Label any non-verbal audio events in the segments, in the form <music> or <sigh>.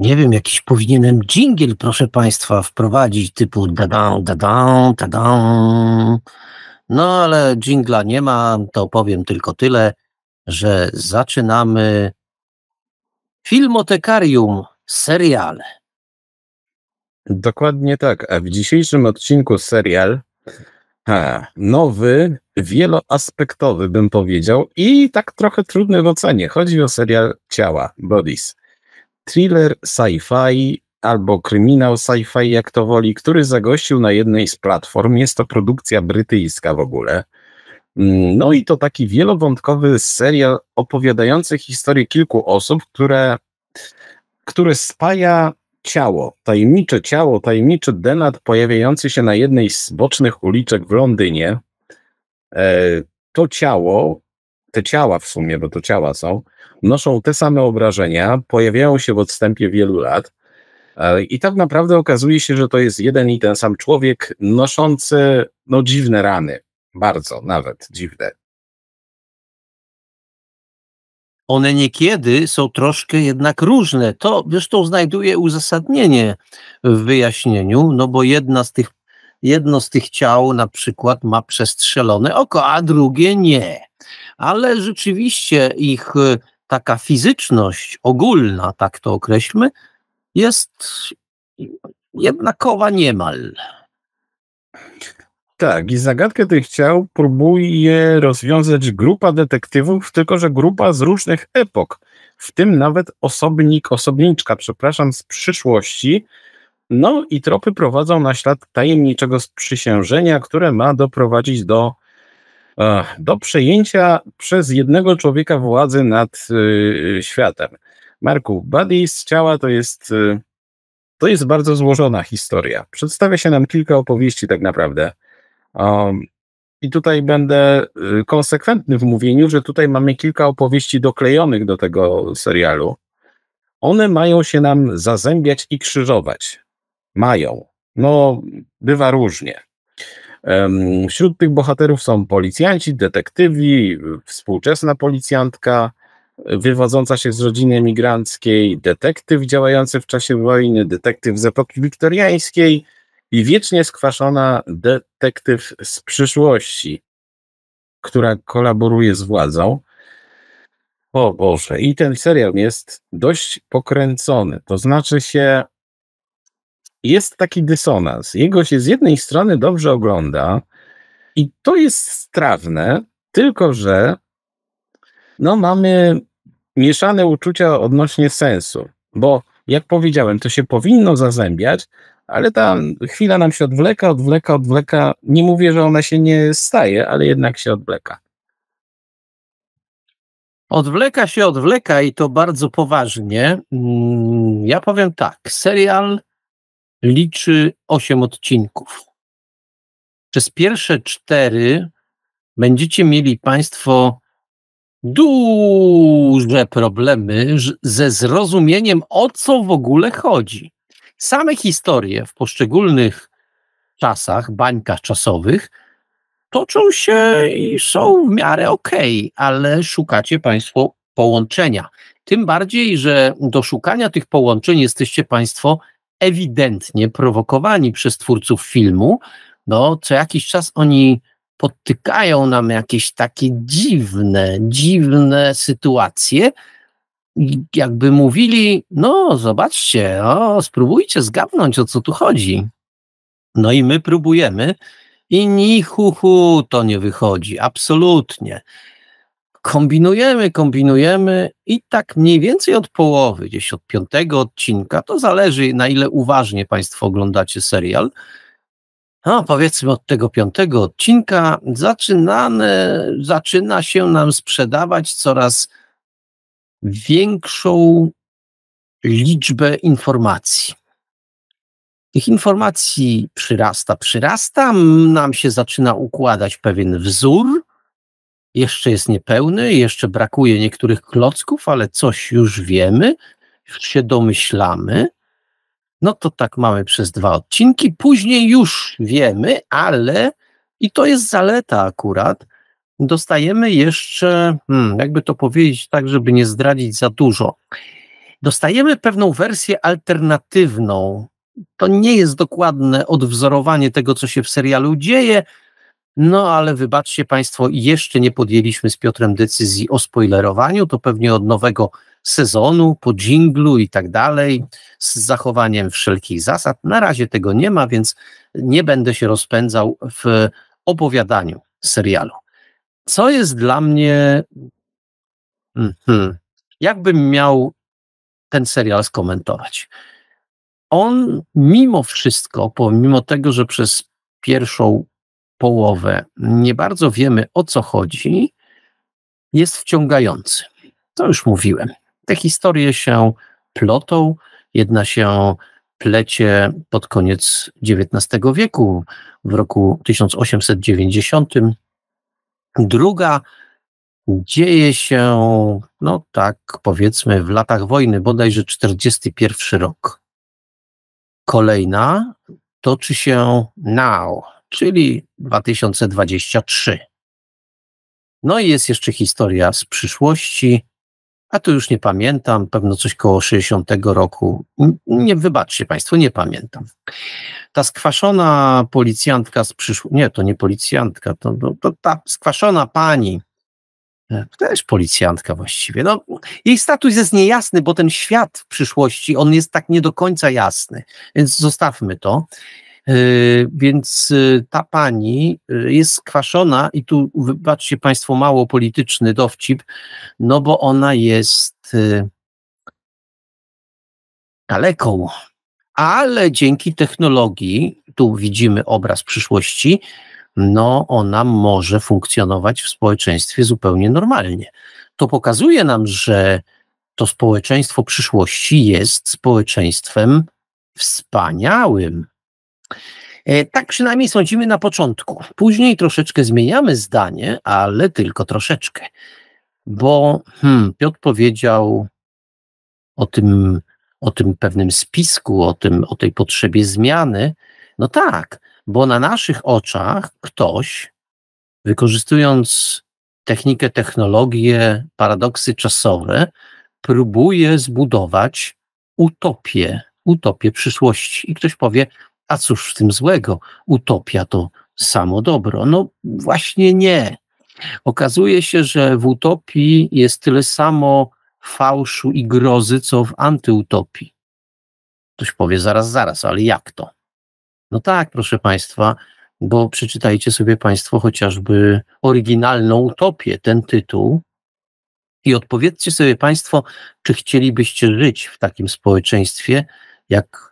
nie wiem, jakiś powinienem dżingiel, proszę Państwa, wprowadzić typu da da da da da da. No ale dżingla nie ma, to powiem tylko tyle, że zaczynamy filmotekarium seriale. Dokładnie tak, a w dzisiejszym odcinku serial ha, nowy, wieloaspektowy bym powiedział i tak trochę trudny w ocenie. Chodzi o serial Ciała, Bodies thriller sci-fi albo kryminał sci-fi, jak to woli, który zagościł na jednej z platform. Jest to produkcja brytyjska w ogóle. Mm, no i to taki wielowątkowy serial opowiadający historię kilku osób, które, które spaja ciało, tajemnicze ciało, tajemniczy denat pojawiający się na jednej z bocznych uliczek w Londynie. E, to ciało te ciała w sumie, bo to ciała są, noszą te same obrażenia, pojawiają się w odstępie wielu lat. E, I tak naprawdę okazuje się, że to jest jeden i ten sam człowiek noszący no, dziwne rany. Bardzo nawet dziwne. One niekiedy są troszkę jednak różne. To zresztą znajduje uzasadnienie w wyjaśnieniu, no bo jedna z tych, jedno z tych ciał na przykład ma przestrzelone oko, a drugie nie ale rzeczywiście ich y, taka fizyczność ogólna, tak to określmy, jest jednakowa niemal. Tak, i zagadkę tych ciał próbuje rozwiązać grupa detektywów, tylko że grupa z różnych epok, w tym nawet osobnik, osobniczka, przepraszam, z przyszłości. No i tropy prowadzą na ślad tajemniczego sprzysiężenia, które ma doprowadzić do do przejęcia przez jednego człowieka władzy nad y, y, światem. Marku, Buddy z ciała to jest, y, to jest bardzo złożona historia. Przedstawia się nam kilka opowieści tak naprawdę. Um, I tutaj będę konsekwentny w mówieniu, że tutaj mamy kilka opowieści doklejonych do tego serialu. One mają się nam zazębiać i krzyżować. Mają. No, bywa różnie. Wśród tych bohaterów są policjanci, detektywi, współczesna policjantka e, wywodząca się z rodziny emigranckiej, detektyw działający w czasie wojny, detektyw z epoki wiktoriańskiej i wiecznie skwaszona detektyw z przyszłości, która kolaboruje z władzą. O Boże, i ten serial jest dość pokręcony. To znaczy się, jest taki dysonans. Jego się z jednej strony dobrze ogląda i to jest strawne, tylko że no mamy mieszane uczucia odnośnie sensu, bo jak powiedziałem, to się powinno zazębiać, ale ta chwila nam się odwleka, odwleka, odwleka. Nie mówię, że ona się nie staje, ale jednak się odwleka. Odwleka się, odwleka i to bardzo poważnie. Mm, ja powiem tak, serial liczy 8 odcinków. Przez pierwsze cztery będziecie mieli Państwo duże problemy ze zrozumieniem, o co w ogóle chodzi. Same historie w poszczególnych czasach, bańkach czasowych, toczą się i są w miarę okej, okay, ale szukacie Państwo połączenia. Tym bardziej, że do szukania tych połączeń jesteście Państwo ewidentnie prowokowani przez twórców filmu. No, co jakiś czas oni podtykają nam jakieś takie dziwne, dziwne sytuacje, jakby mówili: No, zobaczcie, o, spróbujcie zgadnąć, o co tu chodzi. No i my próbujemy, i ni hu, hu to nie wychodzi, absolutnie kombinujemy, kombinujemy i tak mniej więcej od połowy, gdzieś od piątego odcinka, to zależy na ile uważnie Państwo oglądacie serial. No, powiedzmy od tego piątego odcinka zaczynane, zaczyna się nam sprzedawać coraz większą liczbę informacji. Tych informacji przyrasta, przyrasta, nam się zaczyna układać pewien wzór, jeszcze jest niepełny, jeszcze brakuje niektórych klocków, ale coś już wiemy, już się domyślamy. No to tak mamy przez dwa odcinki. Później już wiemy, ale i to jest zaleta akurat. Dostajemy jeszcze, hmm, jakby to powiedzieć tak, żeby nie zdradzić za dużo. Dostajemy pewną wersję alternatywną. To nie jest dokładne odwzorowanie tego, co się w serialu dzieje, no ale wybaczcie Państwo, jeszcze nie podjęliśmy z Piotrem decyzji o spoilerowaniu, to pewnie od nowego sezonu, po dżinglu i tak dalej, z zachowaniem wszelkich zasad. Na razie tego nie ma, więc nie będę się rozpędzał w opowiadaniu serialu. Co jest dla mnie. Mhm. Jakbym miał ten serial skomentować? On mimo wszystko, pomimo tego, że przez pierwszą połowę, nie bardzo wiemy o co chodzi, jest wciągający. To już mówiłem. Te historie się plotą, jedna się plecie pod koniec XIX wieku, w roku 1890. Druga dzieje się, no tak powiedzmy, w latach wojny, bodajże 41 rok. Kolejna toczy się now, czyli 2023. No i jest jeszcze historia z przyszłości, a tu już nie pamiętam, pewno coś koło 60 roku. Nie wybaczcie Państwo, nie pamiętam. Ta skwaszona policjantka z przyszłości, nie, to nie policjantka, to, no, to ta skwaszona pani, e, też policjantka właściwie. No, jej status jest niejasny, bo ten świat w przyszłości, on jest tak nie do końca jasny, więc zostawmy to. E, więc e, ta pani e, jest skwaszona i tu wybaczcie Państwo mało polityczny dowcip, no bo ona jest daleką, ale dzięki technologii, tu widzimy obraz przyszłości, no ona może funkcjonować w społeczeństwie zupełnie normalnie. To pokazuje nam, że to społeczeństwo przyszłości jest społeczeństwem wspaniałym, E, tak przynajmniej sądzimy na początku. Później troszeczkę zmieniamy zdanie, ale tylko troszeczkę. Bo hmm, Piotr powiedział o tym, o tym pewnym spisku, o, tym, o tej potrzebie zmiany. No tak, bo na naszych oczach ktoś, wykorzystując technikę, technologię, paradoksy czasowe, próbuje zbudować utopię, utopię przyszłości. I ktoś powie, a cóż w tym złego? Utopia to samo dobro. No właśnie nie. Okazuje się, że w utopii jest tyle samo fałszu i grozy, co w antyutopii. Ktoś powie zaraz, zaraz, ale jak to? No tak, proszę Państwa, bo przeczytajcie sobie Państwo chociażby oryginalną utopię, ten tytuł, i odpowiedzcie sobie Państwo, czy chcielibyście żyć w takim społeczeństwie, jak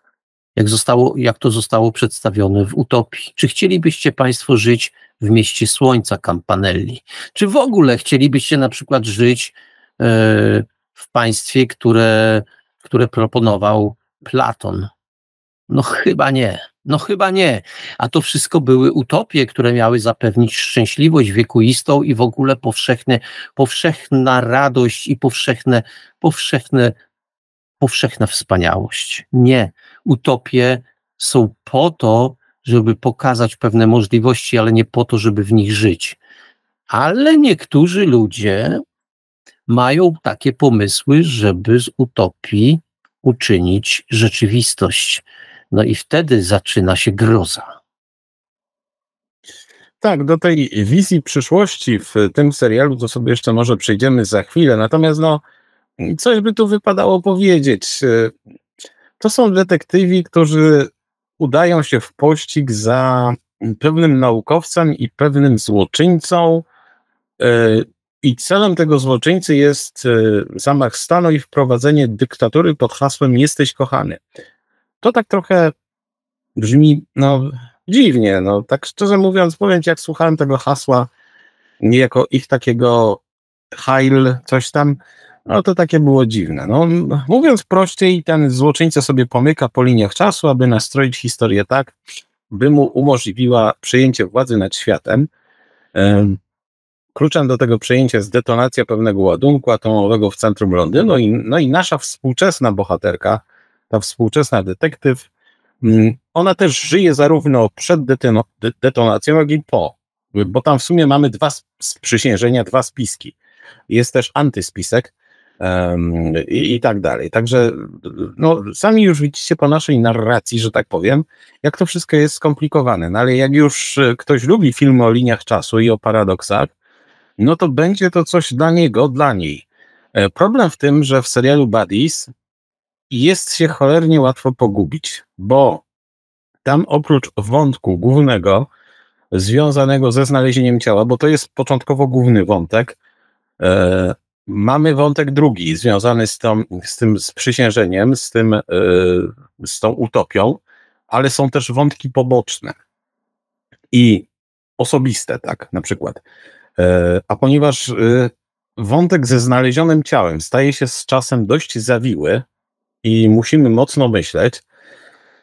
jak, zostało, jak to zostało przedstawione w Utopii. Czy chcielibyście Państwo żyć w mieście Słońca Campanelli? Czy w ogóle chcielibyście na przykład żyć e, w państwie, które, które proponował Platon? No chyba nie. No chyba nie. A to wszystko były utopie, które miały zapewnić szczęśliwość wiekuistą i w ogóle powszechne, powszechna radość i powszechne, powszechne, powszechna wspaniałość. Nie utopie są po to, żeby pokazać pewne możliwości, ale nie po to, żeby w nich żyć. Ale niektórzy ludzie mają takie pomysły, żeby z utopii uczynić rzeczywistość. No i wtedy zaczyna się groza. Tak, do tej wizji przyszłości w tym serialu to sobie jeszcze może przejdziemy za chwilę. Natomiast no, coś by tu wypadało powiedzieć. To są detektywi, którzy udają się w pościg za pewnym naukowcem i pewnym złoczyńcą. E, I celem tego złoczyńcy jest e, zamach stanu i wprowadzenie dyktatury pod hasłem jesteś kochany. To tak trochę brzmi no, dziwnie. No, tak szczerze mówiąc, powiem ci, jak słuchałem tego hasła, niejako ich takiego Heil, coś tam, no to takie było dziwne. No, mówiąc prościej, ten złoczyńca sobie pomyka po liniach czasu, aby nastroić historię tak, by mu umożliwiła przejęcie władzy nad światem. Kluczem do tego przejęcia jest detonacja pewnego ładunku atomowego w centrum Londynu. No I, no i nasza współczesna bohaterka, ta współczesna detektyw, mm, ona też żyje zarówno przed detonacją, jak i po, bo tam w sumie mamy dwa sprzysiężenia, dwa spiski. Jest też antyspisek, i, i tak dalej. Także no, sami już widzicie po naszej narracji, że tak powiem, jak to wszystko jest skomplikowane. No ale jak już e, ktoś lubi filmy o liniach czasu i o paradoksach, no to będzie to coś dla niego, dla niej. E, problem w tym, że w serialu Buddies jest się cholernie łatwo pogubić, bo tam oprócz wątku głównego związanego ze znalezieniem ciała, bo to jest początkowo główny wątek, e, Mamy wątek drugi, związany z, tą, z tym sprzysiężeniem, z, tym, e, z tą utopią, ale są też wątki poboczne i osobiste, tak, na przykład. E, a ponieważ e, wątek ze znalezionym ciałem staje się z czasem dość zawiły i musimy mocno myśleć,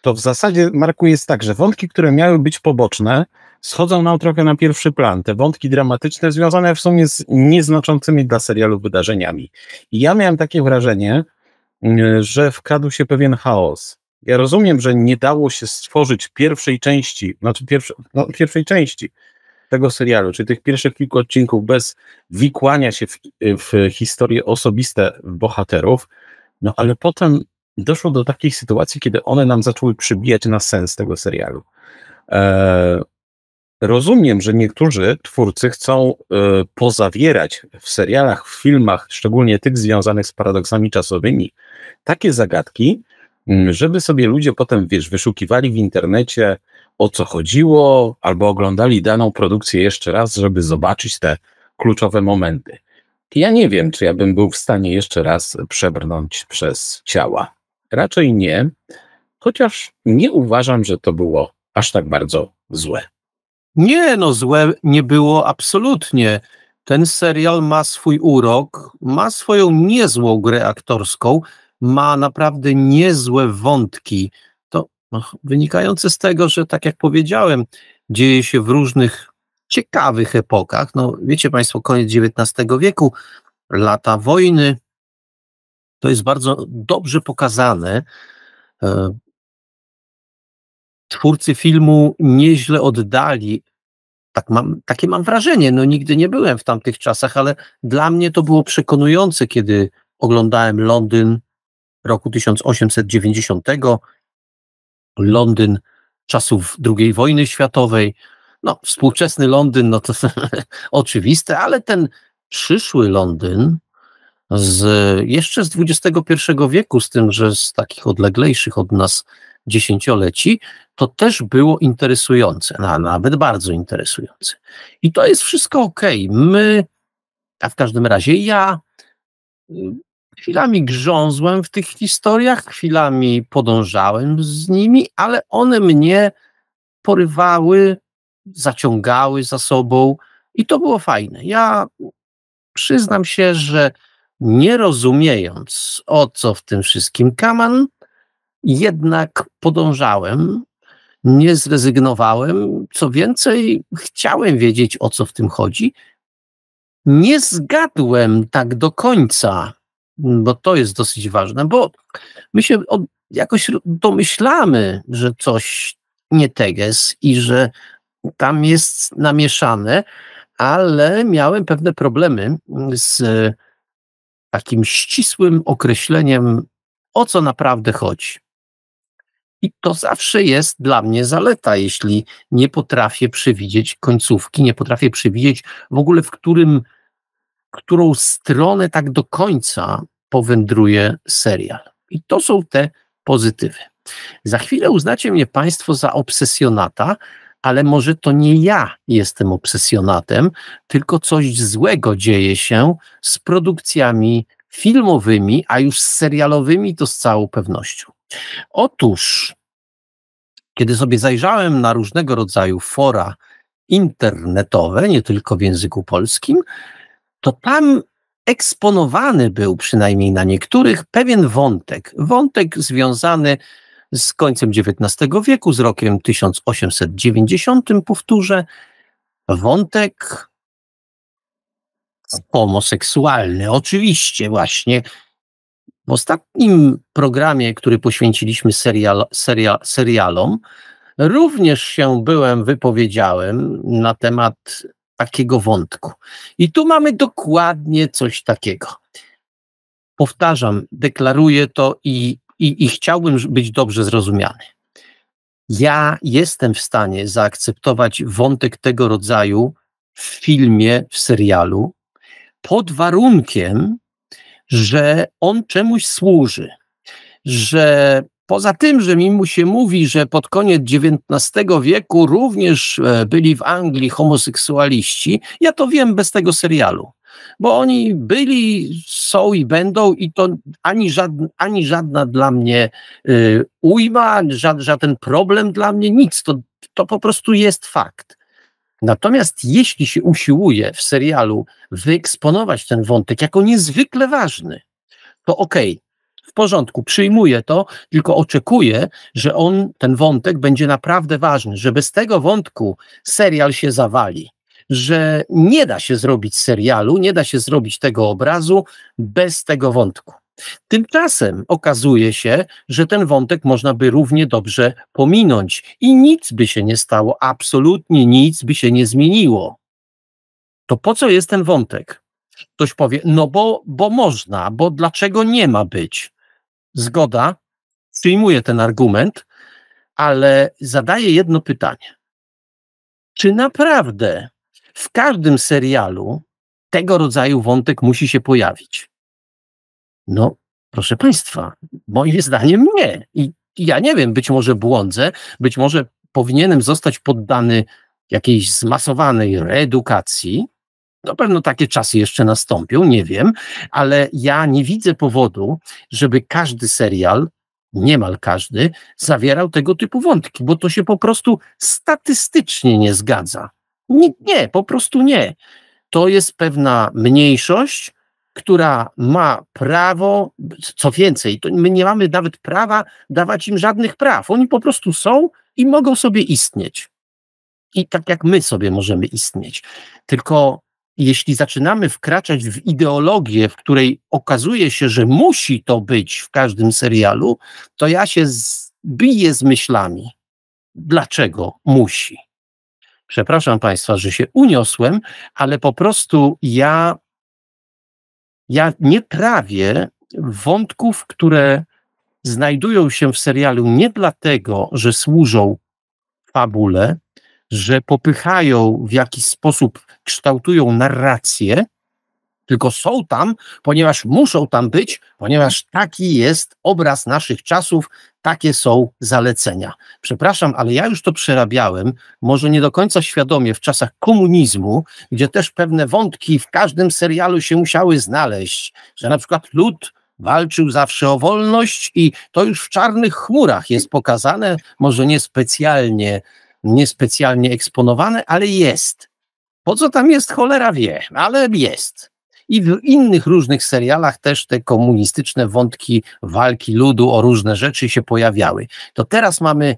to w zasadzie, Marku, jest tak, że wątki, które miały być poboczne, schodzą nam trochę na pierwszy plan. Te wątki dramatyczne związane w sumie z nieznaczącymi dla serialu wydarzeniami. I ja miałem takie wrażenie, mm, że wkradł się pewien chaos. Ja rozumiem, że nie dało się stworzyć pierwszej części, znaczy no, pierwszej części tego serialu, czy tych pierwszych kilku odcinków bez wikłania się w, w historie osobiste bohaterów, no ale potem doszło do takiej sytuacji, kiedy one nam zaczęły przybijać na sens tego serialu. Eee, rozumiem, że niektórzy twórcy chcą y, pozawierać w serialach, w filmach, szczególnie tych związanych z paradoksami czasowymi, takie zagadki, y, żeby sobie ludzie potem, wiesz, wyszukiwali w internecie o co chodziło, albo oglądali daną produkcję jeszcze raz, żeby zobaczyć te kluczowe momenty. Ja nie wiem, czy ja bym był w stanie jeszcze raz przebrnąć przez ciała. Raczej nie, chociaż nie uważam, że to było aż tak bardzo złe. Nie, no złe nie było absolutnie. Ten serial ma swój urok, ma swoją niezłą grę aktorską, ma naprawdę niezłe wątki. To no, wynikające z tego, że tak jak powiedziałem, dzieje się w różnych ciekawych epokach. No, wiecie Państwo, koniec XIX wieku, lata wojny. To jest bardzo dobrze pokazane. E, twórcy filmu nieźle oddali. Tak mam, takie mam wrażenie. No nigdy nie byłem w tamtych czasach, ale dla mnie to było przekonujące, kiedy oglądałem Londyn roku 1890, Londyn czasów II wojny światowej. No, współczesny Londyn, no to <laughs> oczywiste, ale ten przyszły Londyn z, jeszcze z XXI wieku, z tym, że z takich odleglejszych od nas dziesięcioleci, to też było interesujące, a nawet bardzo interesujące. I to jest wszystko ok. My, a w każdym razie ja, y, chwilami grzązłem w tych historiach, chwilami podążałem z nimi, ale one mnie porywały, zaciągały za sobą i to było fajne. Ja przyznam się, że nie rozumiejąc o co w tym wszystkim kaman, jednak podążałem, nie zrezygnowałem. Co więcej, chciałem wiedzieć, o co w tym chodzi. Nie zgadłem tak do końca, bo to jest dosyć ważne, bo my się jakoś domyślamy, że coś nie teges tak i że tam jest namieszane, ale miałem pewne problemy z takim ścisłym określeniem, o co naprawdę chodzi. I to zawsze jest dla mnie zaleta, jeśli nie potrafię przewidzieć końcówki, nie potrafię przewidzieć w ogóle, w którym, którą stronę tak do końca powędruje serial. I to są te pozytywy. Za chwilę uznacie mnie Państwo za obsesjonata, ale może to nie ja jestem obsesjonatem, tylko coś złego dzieje się z produkcjami filmowymi, a już serialowymi to z całą pewnością. Otóż, kiedy sobie zajrzałem na różnego rodzaju fora internetowe, nie tylko w języku polskim, to tam eksponowany był przynajmniej na niektórych pewien wątek. Wątek związany z końcem XIX wieku, z rokiem 1890, powtórzę, wątek homoseksualny. Oczywiście, właśnie w ostatnim programie, który poświęciliśmy serial, seria, serialom, również się byłem, wypowiedziałem na temat takiego wątku. I tu mamy dokładnie coś takiego. Powtarzam, deklaruję to i, i, i chciałbym być dobrze zrozumiany. Ja jestem w stanie zaakceptować wątek tego rodzaju w filmie, w serialu, pod warunkiem, że on czemuś służy, że Poza tym, że mimo się mówi, że pod koniec XIX wieku również e, byli w Anglii homoseksualiści, ja to wiem bez tego serialu, bo oni byli, są i będą i to ani, żadna, ani żadna dla mnie y, ujma, żaden, żaden problem dla mnie, nic, to, to po prostu jest fakt. Natomiast jeśli się usiłuje w serialu wyeksponować ten wątek jako niezwykle ważny, to okej, okay, w porządku, przyjmuję to, tylko oczekuję, że on, ten wątek, będzie naprawdę ważny, że bez tego wątku serial się zawali, że nie da się zrobić serialu, nie da się zrobić tego obrazu bez tego wątku. Tymczasem okazuje się, że ten wątek można by równie dobrze pominąć i nic by się nie stało, absolutnie nic by się nie zmieniło. To po co jest ten wątek? Ktoś powie, no bo, bo można, bo dlaczego nie ma być? Zgoda, przyjmuję ten argument, ale zadaję jedno pytanie. Czy naprawdę w każdym serialu tego rodzaju wątek musi się pojawić? No, proszę Państwa, moim zdaniem nie. I ja nie wiem, być może błądzę, być może powinienem zostać poddany jakiejś zmasowanej reedukacji. Na pewno takie czasy jeszcze nastąpią, nie wiem, ale ja nie widzę powodu, żeby każdy serial, niemal każdy, zawierał tego typu wątki, bo to się po prostu statystycznie nie zgadza. Nie, nie po prostu nie. To jest pewna mniejszość, która ma prawo, co więcej, to my nie mamy nawet prawa dawać im żadnych praw. Oni po prostu są i mogą sobie istnieć. I tak jak my sobie możemy istnieć. Tylko jeśli zaczynamy wkraczać w ideologię, w której okazuje się, że musi to być w każdym serialu, to ja się biję z myślami. Dlaczego musi? Przepraszam Państwa, że się uniosłem, ale po prostu ja ja nie trawię wątków, które znajdują się w serialu nie dlatego, że służą fabule, że popychają w jakiś sposób, kształtują narrację, tylko są tam, ponieważ muszą tam być, ponieważ taki jest obraz naszych czasów, takie są zalecenia. Przepraszam, ale ja już to przerabiałem, może nie do końca świadomie, w czasach komunizmu, gdzie też pewne wątki w każdym serialu się musiały znaleźć, że na przykład lud walczył zawsze o wolność i to już w czarnych chmurach jest pokazane, może niespecjalnie, niespecjalnie eksponowane, ale jest. Po co tam jest, cholera wie, ale jest i w innych różnych serialach też te komunistyczne wątki walki ludu o różne rzeczy się pojawiały. To teraz mamy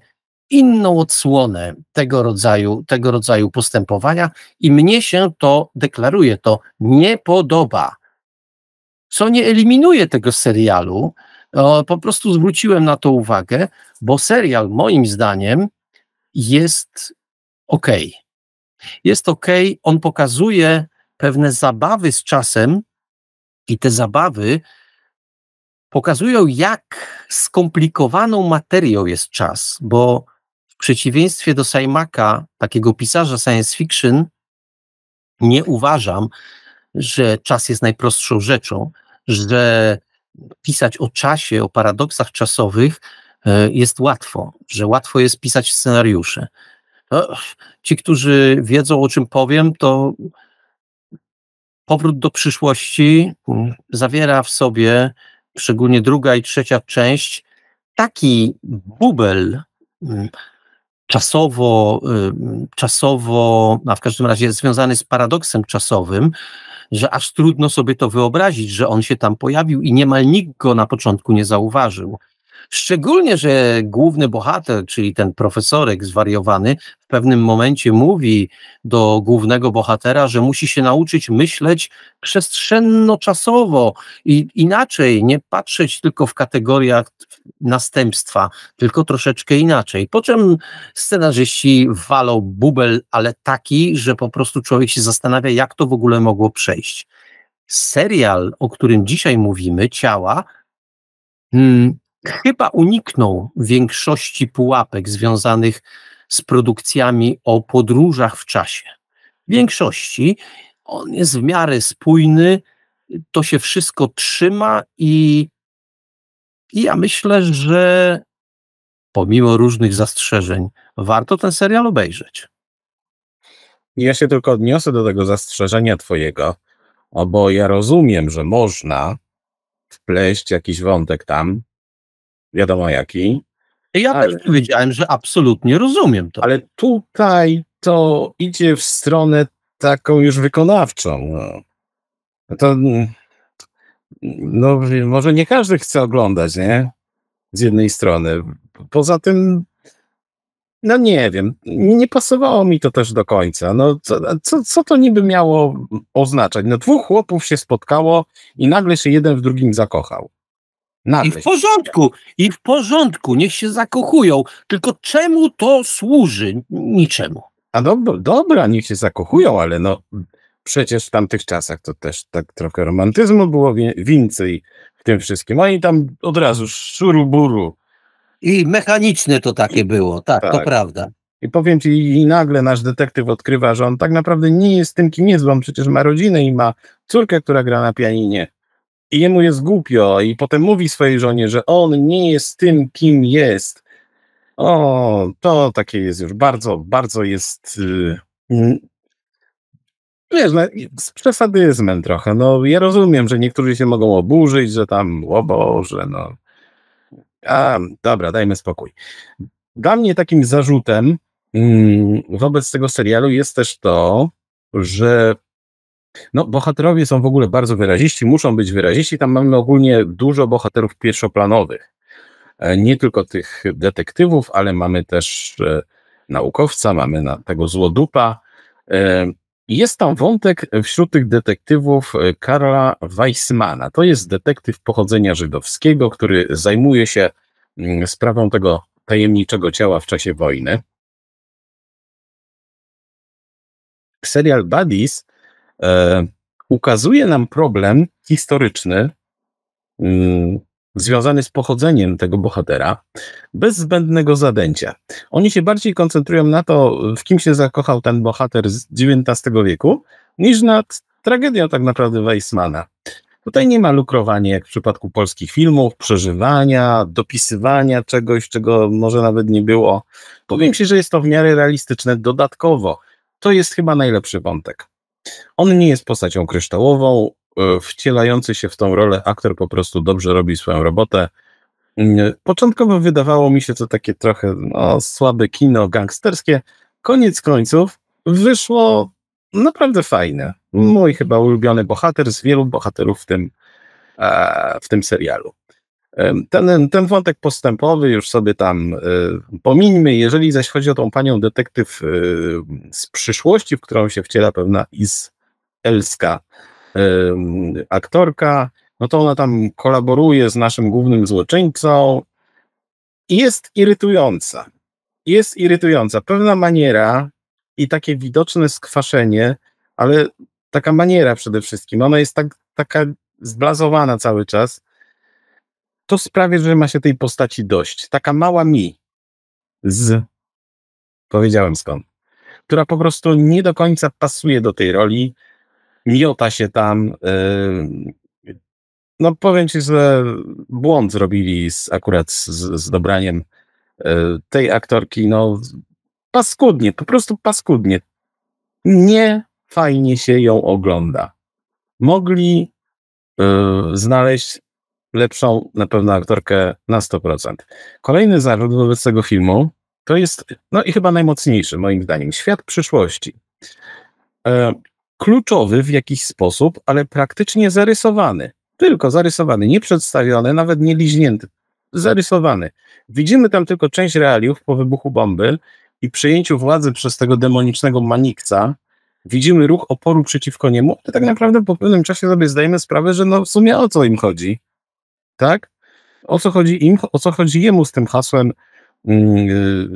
inną odsłonę tego rodzaju, tego rodzaju postępowania i mnie się to, deklaruje to, nie podoba. Co nie eliminuje tego serialu, o, po prostu zwróciłem na to uwagę, bo serial moim zdaniem jest ok. Jest ok, on pokazuje pewne zabawy z czasem i te zabawy pokazują, jak skomplikowaną materią jest czas, bo w przeciwieństwie do Sejmaka, takiego pisarza science fiction, nie uważam, że czas jest najprostszą rzeczą, że pisać o czasie, o paradoksach czasowych e, jest łatwo, że łatwo jest pisać scenariusze. Ci, którzy wiedzą, o czym powiem, to Powrót do przyszłości zawiera w sobie, szczególnie druga i trzecia część, taki bubel mm, czasowo, y, czasowo, a w każdym razie związany z paradoksem czasowym, że aż trudno sobie to wyobrazić, że on się tam pojawił i niemal nikt go na początku nie zauważył. Szczególnie, że główny bohater, czyli ten profesorek zwariowany, w pewnym momencie mówi do głównego bohatera, że musi się nauczyć myśleć przestrzenno-czasowo i inaczej, nie patrzeć tylko w kategoriach następstwa, tylko troszeczkę inaczej. Po czym scenarzyści walą bubel, ale taki, że po prostu człowiek się zastanawia, jak to w ogóle mogło przejść. Serial, o którym dzisiaj mówimy, ciała, hmm, chyba uniknął większości pułapek związanych z produkcjami o podróżach w czasie. W większości on jest w miarę spójny, to się wszystko trzyma i, i ja myślę, że pomimo różnych zastrzeżeń warto ten serial obejrzeć. Ja się tylko odniosę do tego zastrzeżenia twojego, bo ja rozumiem, że można wpleść jakiś wątek tam, wiadomo jaki. Ja ale, też powiedziałem, że absolutnie rozumiem to. Ale tutaj to idzie w stronę taką już wykonawczą. No. no. To no, może nie każdy chce oglądać, nie? Z jednej strony. Poza tym, no nie wiem, nie pasowało mi to też do końca. No, co, co, co to niby miało oznaczać? No, dwóch chłopów się spotkało i nagle się jeden w drugim zakochał. Nadleś. I w porządku, i w porządku, niech się zakochują. Tylko czemu to służy? Niczemu. A dobra, dobra, niech się zakochują, ale no przecież w tamtych czasach to też tak trochę romantyzmu było więcej w tym wszystkim. Oni tam od razu szuruburu. I mechaniczne to takie było, tak, tak. to prawda. I powiem ci, i nagle nasz detektyw odkrywa, że on tak naprawdę nie jest tym, kim jest, bo on przecież ma rodzinę i ma córkę, która gra na pianinie i jemu jest głupio i potem mówi swojej żonie, że on nie jest tym, kim jest. O, to takie jest już bardzo, bardzo jest... Yy, wiesz, no, z przesadyzmem trochę. No, ja rozumiem, że niektórzy się mogą oburzyć, że tam, o Boże, no... A, dobra, dajmy spokój. Dla mnie takim zarzutem mm, wobec tego serialu jest też to, że no, bohaterowie są w ogóle bardzo wyraziści, muszą być wyraziści. Tam mamy ogólnie dużo bohaterów pierwszoplanowych. E, nie tylko tych detektywów, ale mamy też e, naukowca, mamy na tego złodupa. E, jest tam wątek wśród tych detektywów Karla Weissmana. To jest detektyw pochodzenia żydowskiego, który zajmuje się mm, sprawą tego tajemniczego ciała w czasie wojny. Serial Buddies E, ukazuje nam problem historyczny mm, związany z pochodzeniem tego bohatera bez zbędnego zadęcia. Oni się bardziej koncentrują na to, w kim się zakochał ten bohater z XIX wieku, niż nad tragedią tak naprawdę Weissmana. Tutaj nie ma lukrowania jak w przypadku polskich filmów, przeżywania, dopisywania czegoś, czego może nawet nie było. Powiem Ci, że jest to w miarę realistyczne dodatkowo. To jest chyba najlepszy wątek. On nie jest postacią kryształową, e, wcielający się w tą rolę aktor po prostu dobrze robi swoją robotę. Mm, początkowo wydawało mi się to takie trochę no, słabe kino gangsterskie. Koniec końców wyszło naprawdę fajne. Mój chyba ulubiony bohater z wielu bohaterów w tym, e, w tym serialu. Ten, ten wątek postępowy już sobie tam e, pomińmy. Jeżeli zaś chodzi o tą panią detektyw e, z przyszłości, w którą się wciela pewna izraelska aktorka, no to ona tam kolaboruje z naszym głównym złoczyńcą i jest irytująca. Jest irytująca. Pewna maniera i takie widoczne skwaszenie, ale taka maniera przede wszystkim. Ona jest tak, taka zblazowana cały czas to sprawia, że ma się tej postaci dość. Taka mała mi z, powiedziałem skąd, która po prostu nie do końca pasuje do tej roli, miota się tam. Yy, no powiem ci, że błąd zrobili z, akurat z, z dobraniem yy, tej aktorki, no paskudnie, po prostu paskudnie. Nie fajnie się ją ogląda. Mogli yy, znaleźć lepszą na pewno aktorkę na 100%. Kolejny zarzut wobec tego filmu to jest, no i chyba najmocniejszy moim zdaniem, świat przyszłości. E, kluczowy w jakiś sposób, ale praktycznie zarysowany. Tylko zarysowany, nie przedstawiony, nawet nie liźnięty. Zarysowany. Widzimy tam tylko część realiów po wybuchu bomby i przejęciu władzy przez tego demonicznego manikca, widzimy ruch oporu przeciwko niemu, ale tak naprawdę po pewnym czasie sobie zdajemy sprawę, że no w sumie o co im chodzi tak? O co chodzi im, o co chodzi jemu z tym hasłem mm, y,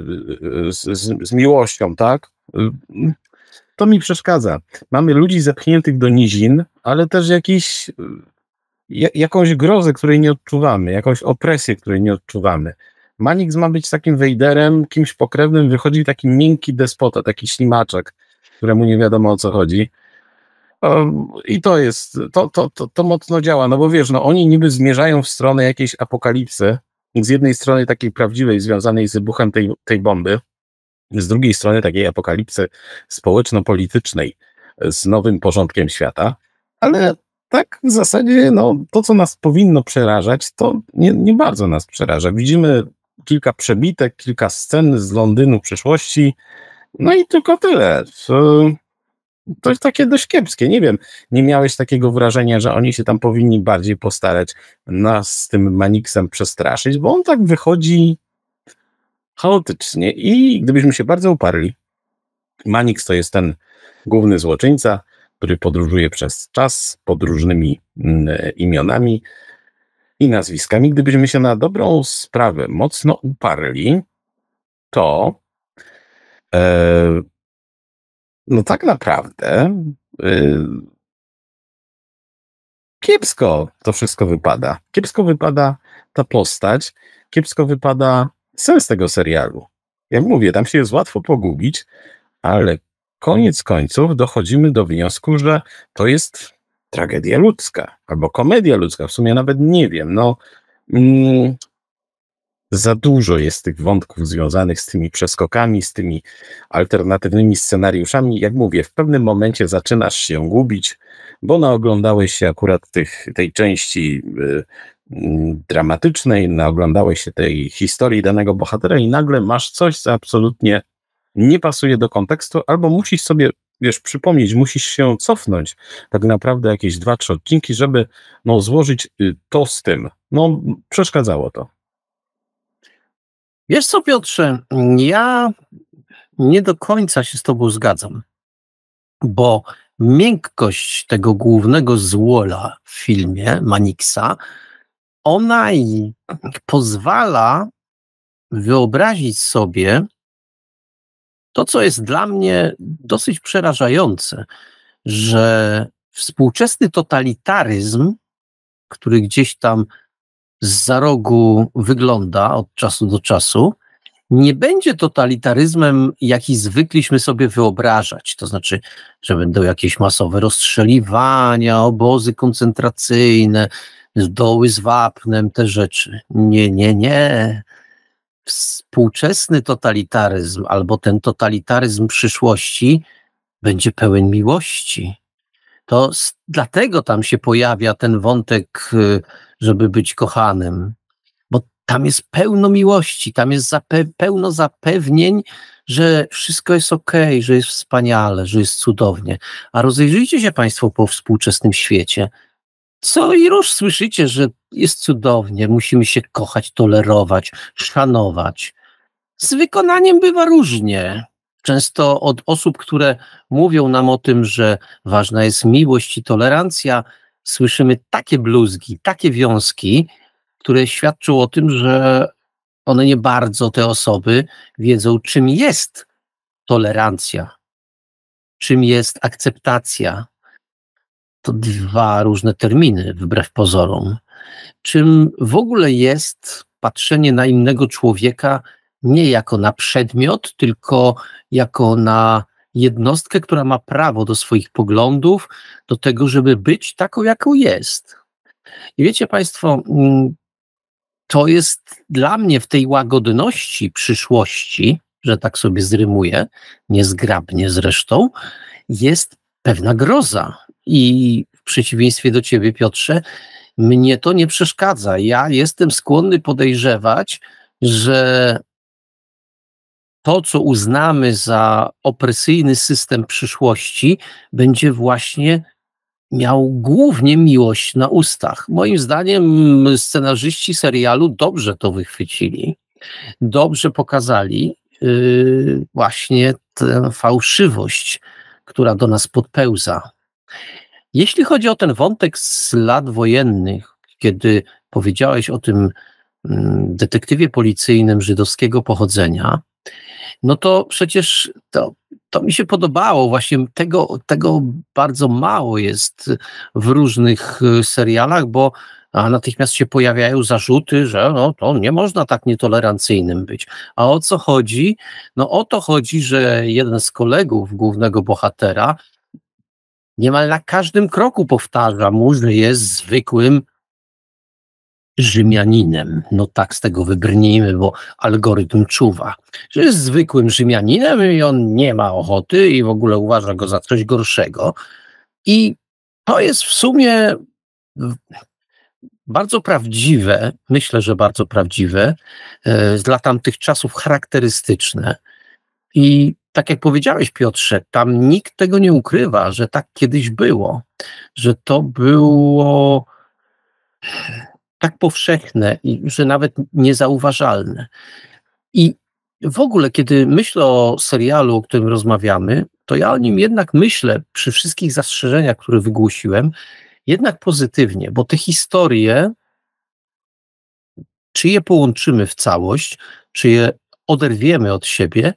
y, y, z, z, z miłością, tak? To mi przeszkadza. Mamy ludzi zepchniętych do nizin, ale też jakiś, jakąś grozę, której nie odczuwamy, jakąś opresję, której nie odczuwamy. Manix ma być takim Wejderem, kimś pokrewnym, wychodzi taki miękki despota, taki ślimaczek, któremu nie wiadomo o co chodzi. I to jest, to, to, to, to mocno działa, no bo wiesz, no oni niby zmierzają w stronę jakiejś apokalipsy, z jednej strony takiej prawdziwej, związanej z wybuchem tej, tej bomby, z drugiej strony takiej apokalipsy społeczno-politycznej z nowym porządkiem świata, ale tak w zasadzie no, to, co nas powinno przerażać, to nie, nie bardzo nas przeraża. Widzimy kilka przebitek, kilka scen z Londynu przyszłości, no i tylko tyle to jest takie dość kiepskie. Nie wiem, nie miałeś takiego wrażenia, że oni się tam powinni bardziej postarać nas z tym Maniksem przestraszyć, bo on tak wychodzi chaotycznie i gdybyśmy się bardzo uparli, Manix to jest ten główny złoczyńca, który podróżuje przez czas pod różnymi mm, imionami i nazwiskami. Gdybyśmy się na dobrą sprawę mocno uparli, to e, no tak naprawdę yy, kiepsko to wszystko wypada. Kiepsko wypada ta postać, kiepsko wypada sens tego serialu. Jak mówię, tam się jest łatwo pogubić, ale koniec końców dochodzimy do wniosku, że to jest tragedia ludzka albo komedia ludzka, w sumie nawet nie wiem. No, mm, za dużo jest tych wątków związanych z tymi przeskokami, z tymi alternatywnymi scenariuszami. Jak mówię, w pewnym momencie zaczynasz się gubić, bo naoglądałeś się akurat tych, tej części y, y, dramatycznej, naoglądałeś się tej historii danego bohatera i nagle masz coś, co absolutnie nie pasuje do kontekstu, albo musisz sobie wiesz, przypomnieć, musisz się cofnąć tak naprawdę jakieś dwa, trzy odcinki, żeby no, złożyć y, to z tym. No, przeszkadzało to. Wiesz co, Piotrze, ja nie do końca się z tobą zgadzam, bo miękkość tego głównego złola w filmie Manixa, ona pozwala wyobrazić sobie to, co jest dla mnie dosyć przerażające, że współczesny totalitaryzm, który gdzieś tam z za rogu wygląda od czasu do czasu, nie będzie totalitaryzmem, jaki zwykliśmy sobie wyobrażać. To znaczy, że będą jakieś masowe rozstrzeliwania, obozy koncentracyjne, doły z wapnem, te rzeczy. Nie, nie, nie. Współczesny totalitaryzm albo ten totalitaryzm przyszłości będzie pełen miłości. To dlatego tam się pojawia ten wątek. Y, żeby być kochanym, bo tam jest pełno miłości, tam jest zape pełno zapewnień, że wszystko jest ok, że jest wspaniale, że jest cudownie. A rozejrzyjcie się Państwo po współczesnym świecie. Co i już słyszycie, że jest cudownie, musimy się kochać, tolerować, szanować. Z wykonaniem bywa różnie. Często od osób, które mówią nam o tym, że ważna jest miłość i tolerancja, słyszymy takie bluzgi, takie wiązki, które świadczą o tym, że one nie bardzo, te osoby, wiedzą, czym jest tolerancja, czym jest akceptacja. To dwa różne terminy, wbrew pozorom. Czym w ogóle jest patrzenie na innego człowieka nie jako na przedmiot, tylko jako na jednostkę, która ma prawo do swoich poglądów, do tego, żeby być taką, jaką jest. I wiecie Państwo, mm, to jest dla mnie w tej łagodności przyszłości, że tak sobie zrymuję, niezgrabnie zresztą, jest pewna groza. I w przeciwieństwie do Ciebie, Piotrze, mnie to nie przeszkadza. Ja jestem skłonny podejrzewać, że to, co uznamy za opresyjny system przyszłości, będzie właśnie miał głównie miłość na ustach. Moim zdaniem scenarzyści serialu dobrze to wychwycili, dobrze pokazali yy, właśnie tę fałszywość, która do nas podpełza. Jeśli chodzi o ten wątek z lat wojennych, kiedy powiedziałeś o tym mm, detektywie policyjnym żydowskiego pochodzenia, no to przecież to, to mi się podobało. Właśnie tego, tego bardzo mało jest w różnych y, serialach, bo a natychmiast się pojawiają zarzuty, że no, to nie można tak nietolerancyjnym być. A o co chodzi? No o to chodzi, że jeden z kolegów głównego bohatera niemal na każdym kroku powtarza mu, że jest zwykłym Rzymianinem. No tak z tego wybrnijmy, bo algorytm czuwa, że jest zwykłym Rzymianinem i on nie ma ochoty i w ogóle uważa go za coś gorszego. I to jest w sumie bardzo prawdziwe, myślę, że bardzo prawdziwe, e, z dla tamtych czasów charakterystyczne. I tak jak powiedziałeś, Piotrze, tam nikt tego nie ukrywa, że tak kiedyś było, że to było tak powszechne, że nawet niezauważalne. I w ogóle, kiedy myślę o serialu, o którym rozmawiamy, to ja o nim jednak myślę, przy wszystkich zastrzeżeniach, które wygłosiłem, jednak pozytywnie, bo te historie, czy je połączymy w całość, czy je oderwiemy od siebie,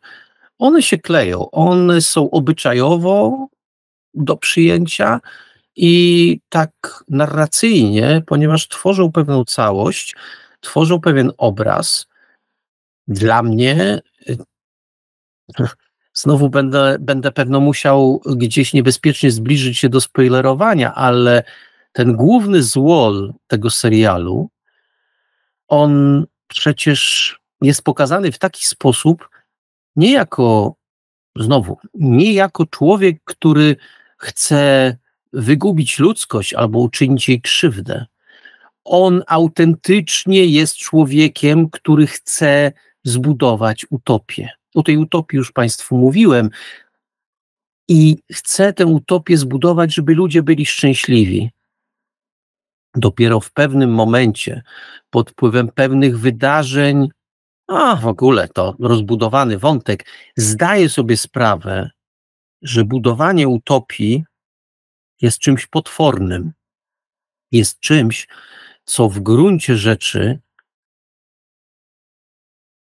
one się kleją, one są obyczajowo do przyjęcia, i tak narracyjnie, ponieważ tworzą pewną całość, tworzą pewien obraz. Dla mnie y, znowu będę, będę pewno musiał gdzieś niebezpiecznie zbliżyć się do spoilerowania, ale ten główny złol tego serialu, on przecież jest pokazany w taki sposób, nie jako, znowu, nie jako człowiek, który chce wygubić ludzkość albo uczynić jej krzywdę. On autentycznie jest człowiekiem, który chce zbudować utopię. O tej utopii już Państwu mówiłem. I chce tę utopię zbudować, żeby ludzie byli szczęśliwi. Dopiero w pewnym momencie, pod wpływem pewnych wydarzeń, a w ogóle to rozbudowany wątek, zdaje sobie sprawę, że budowanie utopii jest czymś potwornym. Jest czymś, co w gruncie rzeczy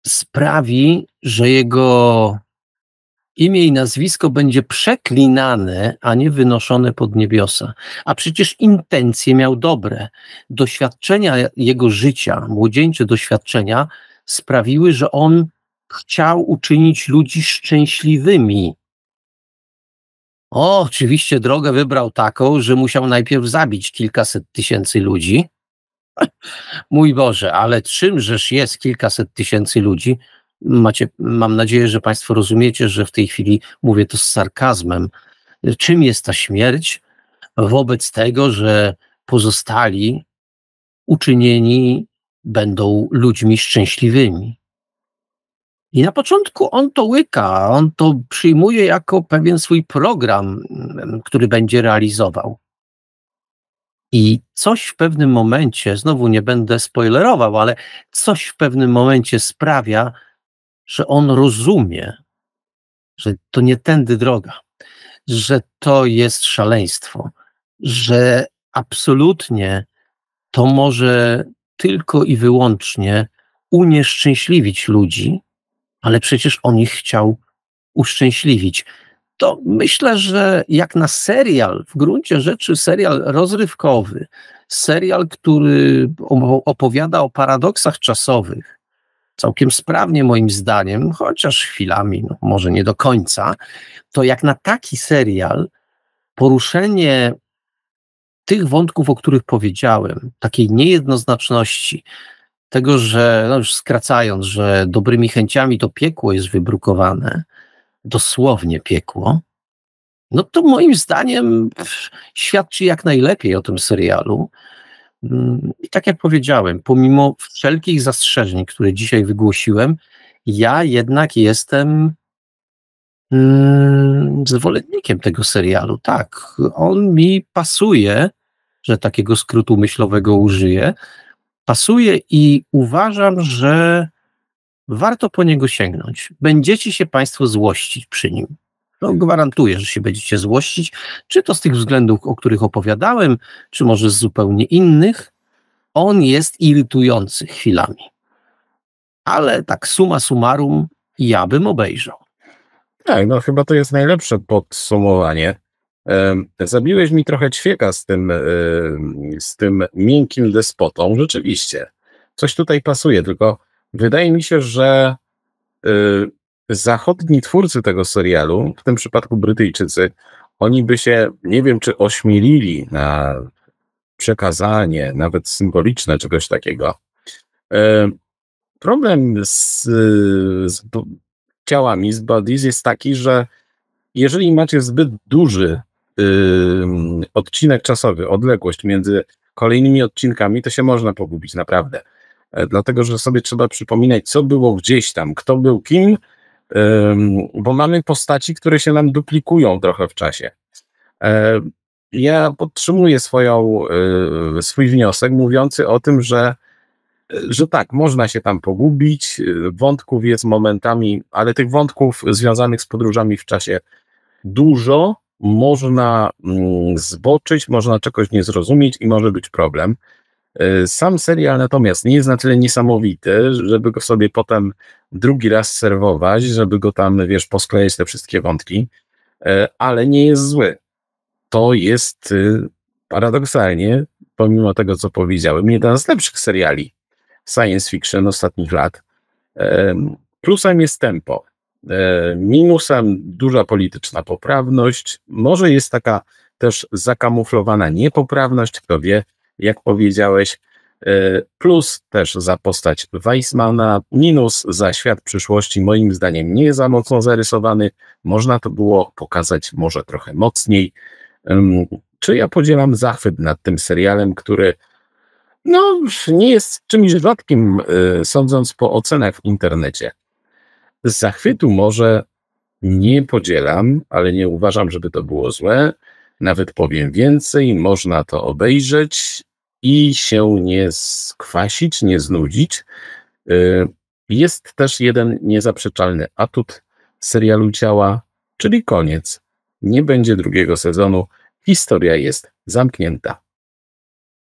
sprawi, że jego imię i nazwisko będzie przeklinane, a nie wynoszone pod niebiosa. A przecież intencje miał dobre. Doświadczenia jego życia, młodzieńcze doświadczenia, sprawiły, że on chciał uczynić ludzi szczęśliwymi. O, oczywiście drogę wybrał taką, że musiał najpierw zabić kilkaset tysięcy ludzi. <laughs> Mój Boże, ale czymżeż jest kilkaset tysięcy ludzi? Macie, mam nadzieję, że Państwo rozumiecie, że w tej chwili mówię to z sarkazmem. Czym jest ta śmierć wobec tego, że pozostali uczynieni będą ludźmi szczęśliwymi? I na początku on to łyka, on to przyjmuje jako pewien swój program, mm, który będzie realizował. I coś w pewnym momencie, znowu nie będę spoilerował, ale coś w pewnym momencie sprawia, że on rozumie, że to nie tędy droga, że to jest szaleństwo, że absolutnie to może tylko i wyłącznie unieszczęśliwić ludzi, ale przecież on ich chciał uszczęśliwić. To myślę, że jak na serial, w gruncie rzeczy serial rozrywkowy, serial, który opowiada o paradoksach czasowych, całkiem sprawnie moim zdaniem, chociaż chwilami, no może nie do końca, to jak na taki serial poruszenie tych wątków, o których powiedziałem, takiej niejednoznaczności, tego, że, no już skracając, że dobrymi chęciami to piekło jest wybrukowane, dosłownie piekło, no to moim zdaniem świadczy jak najlepiej o tym serialu. Mm, I tak jak powiedziałem, pomimo wszelkich zastrzeżeń, które dzisiaj wygłosiłem, ja jednak jestem mm, zwolennikiem tego serialu. Tak, on mi pasuje, że takiego skrótu myślowego użyję, pasuje i uważam, że warto po niego sięgnąć. Będziecie się Państwo złościć przy nim. No, gwarantuję, że się będziecie złościć, czy to z tych względów, o których opowiadałem, czy może z zupełnie innych. On jest irytujący chwilami. Ale tak suma summarum, ja bym obejrzał. Tak, no chyba to jest najlepsze podsumowanie Zabiłeś mi trochę ćwieka z tym, e, z tym miękkim despotą. Rzeczywiście, coś tutaj pasuje, tylko wydaje mi się, że e, zachodni twórcy tego serialu, w tym przypadku Brytyjczycy, oni by się, nie wiem, czy ośmielili na przekazanie, nawet symboliczne czegoś takiego. E, problem z, z ciałami, z bodies jest taki, że jeżeli macie zbyt duży odcinek czasowy, odległość między kolejnymi odcinkami, to się można pogubić naprawdę. E, dlatego, że sobie trzeba przypominać, co było gdzieś tam, kto był kim, bo mamy postaci, które się nam duplikują trochę w czasie. E, ja podtrzymuję swoją, y, swój wniosek mówiący o tym, że, że tak, można się tam pogubić, y, wątków jest momentami, ale tych wątków związanych z podróżami w czasie dużo, można mm, zboczyć, można czegoś nie zrozumieć i może być problem. Y, sam serial natomiast nie jest na tyle niesamowity, żeby go sobie potem drugi raz serwować, żeby go tam, wiesz, posklejać te wszystkie wątki, y, ale nie jest zły. To jest y, paradoksalnie, pomimo tego, co powiedziałem, jeden z lepszych seriali science fiction ostatnich lat. Plusem jest tempo. E, minusem duża polityczna poprawność, może jest taka też zakamuflowana niepoprawność, kto wie, jak powiedziałeś, e, plus też za postać Weissmana, minus za świat przyszłości, moim zdaniem nie za mocno zarysowany, można to było pokazać może trochę mocniej. Czy ja podzielam zachwyt nad tym serialem, który no, nie jest czymś rzadkim, e, sądząc po ocenach w internecie. Z zachwytu może nie podzielam, ale nie uważam, żeby to było złe. Nawet powiem więcej, można to obejrzeć i się nie skwasić, nie znudzić. Y, jest też jeden niezaprzeczalny atut serialu ciała, czyli koniec. Nie będzie drugiego sezonu. Historia jest zamknięta.